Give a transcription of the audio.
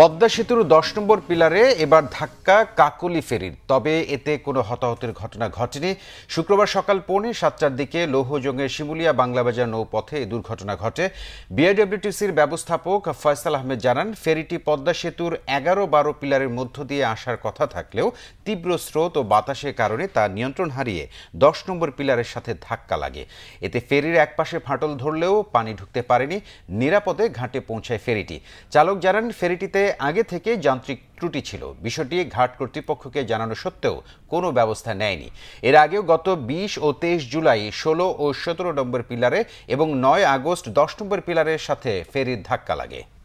পদ্মা সেতুর দশ নম্বর পিলারে এবার ধাক্কা কাকলি ফেরির তবে এতে কোনো হতাহতের ঘটনা ঘটেনি শুক্রবার সকাল পৌনে সাতটার দিকে লৌহজঙ্গের শিমুলিয়া বাংলাবাজার নৌপথে এ দুর্ঘটনা ঘটে বিআইডব্লিউটিসির ব্যবস্থাপক ফয়সাল আহমেদ জানান ফেরিটি পদ্মা সেতুর এগারো বারো পিলারের মধ্য দিয়ে আসার কথা থাকলেও তীব্র স্রোত ও বাতাসের কারণে তা নিয়ন্ত্রণ হারিয়ে দশ নম্বর পিলারের সাথে ধাক্কা লাগে এতে ফেরির একপাশে ফাটল ধরলেও পানি ঢুকতে পারেনি নিরাপদে ঘাটে পৌঁছায় ফেরিটি চালক জানান ফেরিটিতে আগে থেকে যান্ত্রিক ত্রুটি ছিল বিষয়টি ঘাট কর্তৃপক্ষকে জানানো সত্ত্বেও কোনো ব্যবস্থা নেয়নি এর আগেও গত বিশ ও তেইশ জুলাই ষোলো ও সতেরো নম্বর পিলারে এবং নয় আগস্ট দশ নম্বর পিলারের সাথে ফেরির ধাক্কা লাগে